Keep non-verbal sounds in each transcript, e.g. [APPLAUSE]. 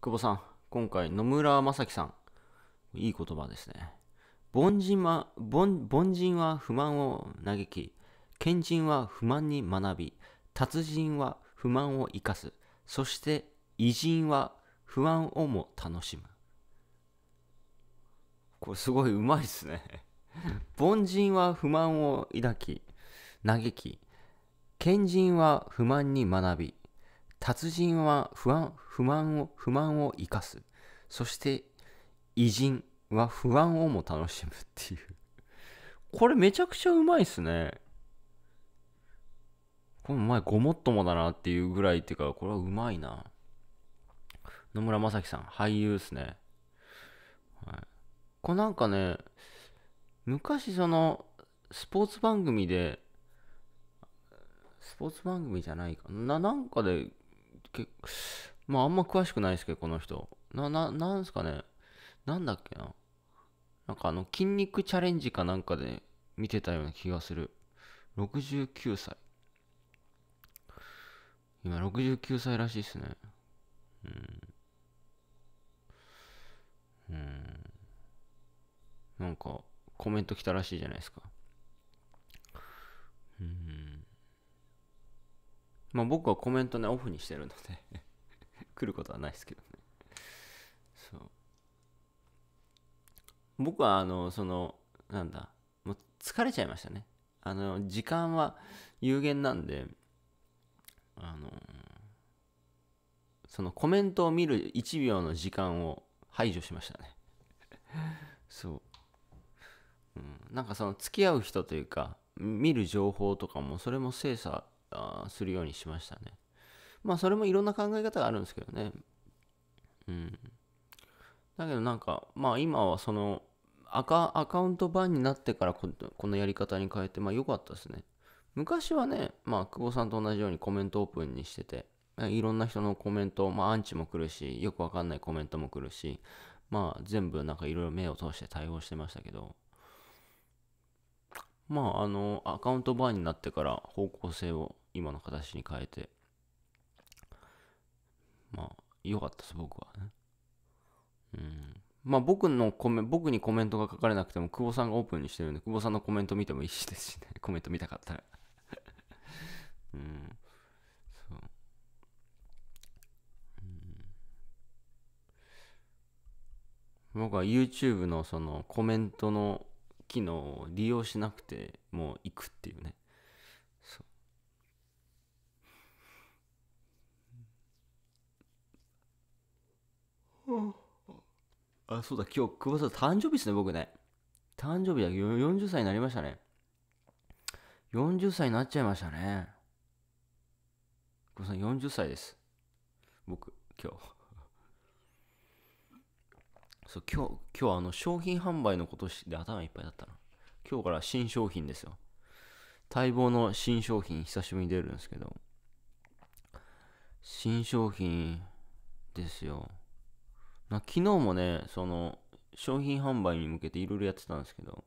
久保さん、今回野村正樹さん、いい言葉ですね。凡人は凡凡人は不満を嘆き、賢人は不満に学び、達人は不満を生かす、そして偉人は不安をも楽しむ。これすごいうまいですね。[LAUGHS] 凡人は不満を抱き、嘆き、賢人は不満に学び、達人は不安不満を不満を生かすそして偉人は不安をも楽しむっていうこれめちゃくちゃうまいっすねこの前ごもっともだなっていうぐらいっていうかこれはうまいな野村正樹さん俳優っすね、はい、これなんかね昔そのスポーツ番組でスポーツ番組じゃないかななんかでけまああんま詳しくないですけど、この人。な、な、なんすかね。なんだっけな。なんかあの、筋肉チャレンジかなんかで見てたような気がする。69歳。今69歳らしいっすね。うん。うん。なんか、コメント来たらしいじゃないですか。まあ僕はコメントね、オフにしてるので [LAUGHS] 来ることはないですけどね。そう。僕はあの、その、なんだ、もう疲れちゃいましたね。あの、時間は有限なんで、あの、そのコメントを見る1秒の時間を排除しましたね。[LAUGHS] そう。うん、なんかその付き合う人というか、見る情報とかも、それも精査あするようにしましたね。まあそれもいろんな考え方があるんですけどね。うん。だけどなんか、まあ今はそのアカ、アカウント版になってからこのやり方に変えて、まあ良かったですね。昔はね、まあ久保さんと同じようにコメントオープンにしてて、いろんな人のコメント、まあアンチも来るし、よくわかんないコメントも来るし、まあ全部なんかいろいろ目を通して対応してましたけど、まああの、アカウントバーになってから方向性を今の形に変えて、まあ、良かったです、僕はね。うん。まあ、僕のコメ、僕にコメントが書かれなくても、久保さんがオープンにしてるんで、久保さんのコメント見てもいいしですしね、[LAUGHS] コメント見たかったら [LAUGHS] うん。そう。うん、僕は YouTube のそのコメントの機能を利用しなくてもう行くっていうね。あ、そうだ、今日、久保さん誕生日ですね、僕ね。誕生日だ、40歳になりましたね。40歳になっちゃいましたね。久保さん40歳です。僕、今日。[LAUGHS] そう、今日、今日あの、商品販売のことで頭いっぱいだったな。今日から新商品ですよ。待望の新商品、久しぶりに出るんですけど。新商品ですよ。な昨日もね、その、商品販売に向けていろいろやってたんですけど、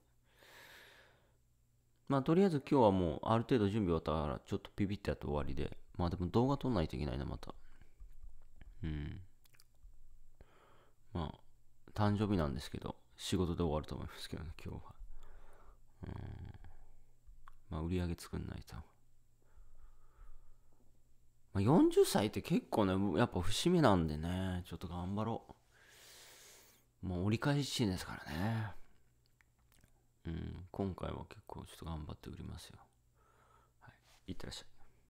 まあ、とりあえず今日はもう、ある程度準備終わったから、ちょっとピピってやって終わりで、まあでも動画撮んないといけないな、また。うん。まあ、誕生日なんですけど、仕事で終わると思いますけどね、今日は。うん。まあ、売り上げ作んないと。まあ、40歳って結構ね、やっぱ節目なんでね、ちょっと頑張ろう。もう折り返しですからね。うん、今回は結構ちょっと頑張って売りますよ。はい、いってらっしゃい。